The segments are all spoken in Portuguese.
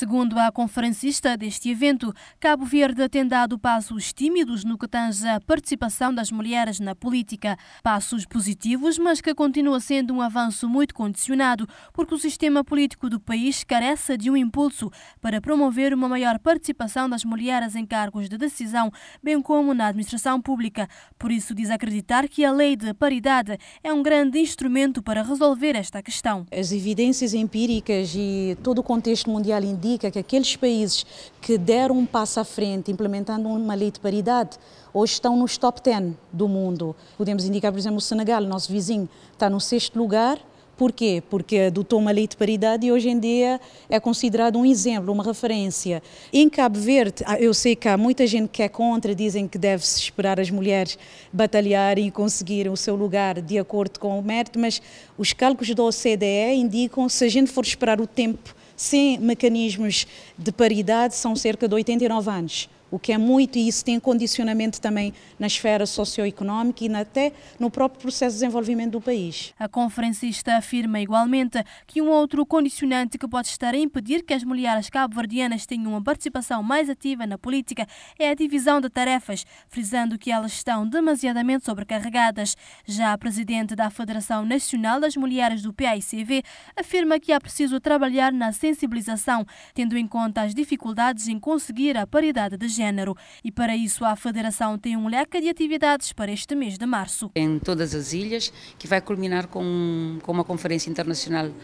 Segundo a conferencista deste evento, Cabo Verde tem dado passos tímidos no que tange à participação das mulheres na política. Passos positivos, mas que continua sendo um avanço muito condicionado, porque o sistema político do país carece de um impulso para promover uma maior participação das mulheres em cargos de decisão, bem como na administração pública. Por isso, diz acreditar que a lei de paridade é um grande instrumento para resolver esta questão. As evidências empíricas e todo o contexto mundial indica indica que aqueles países que deram um passo à frente implementando uma lei de paridade, hoje estão nos top 10 do mundo. Podemos indicar, por exemplo, o Senegal, nosso vizinho, está no sexto lugar. Por quê? Porque adotou uma lei de paridade e hoje em dia é considerado um exemplo, uma referência. Em Cabo Verde, eu sei que há muita gente que é contra, dizem que deve-se esperar as mulheres batalharem e conseguirem o seu lugar de acordo com o mérito, mas os cálculos da OCDE indicam se a gente for esperar o tempo sem mecanismos de paridade são cerca de 89 anos o que é muito, e isso tem condicionamento também na esfera socioeconómica e até no próprio processo de desenvolvimento do país. A conferencista afirma igualmente que um outro condicionante que pode estar a impedir que as mulheres cabo-verdianas tenham uma participação mais ativa na política é a divisão de tarefas, frisando que elas estão demasiadamente sobrecarregadas. Já a presidente da Federação Nacional das Mulheres do PAICV afirma que é preciso trabalhar na sensibilização, tendo em conta as dificuldades em conseguir a paridade de gênero género e para isso a Federação tem um leque de atividades para este mês de março. Em todas as ilhas, que vai culminar com, com uma conferência internacional uh,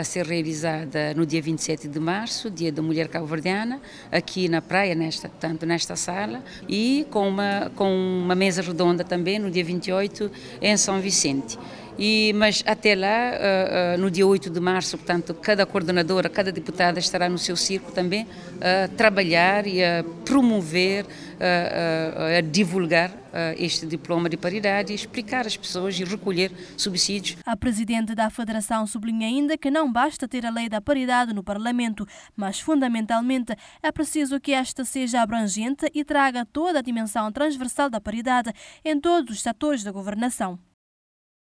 a ser realizada no dia 27 de março, dia da mulher cabo-verdiana, aqui na praia, nesta, tanto nesta sala, e com uma, com uma mesa redonda também no dia 28 em São Vicente. E, mas até lá, uh, uh, no dia 8 de março, portanto, cada coordenadora, cada deputada estará no seu circo também a uh, trabalhar e a promover, eh, a divulgar este diploma de paridade e explicar às pessoas e recolher subsídios. A presidente da Federação sublinha ainda que não basta ter a lei da paridade no Parlamento, mas fundamentalmente é preciso que esta seja abrangente e traga toda a dimensão transversal da paridade em todos os setores da governação.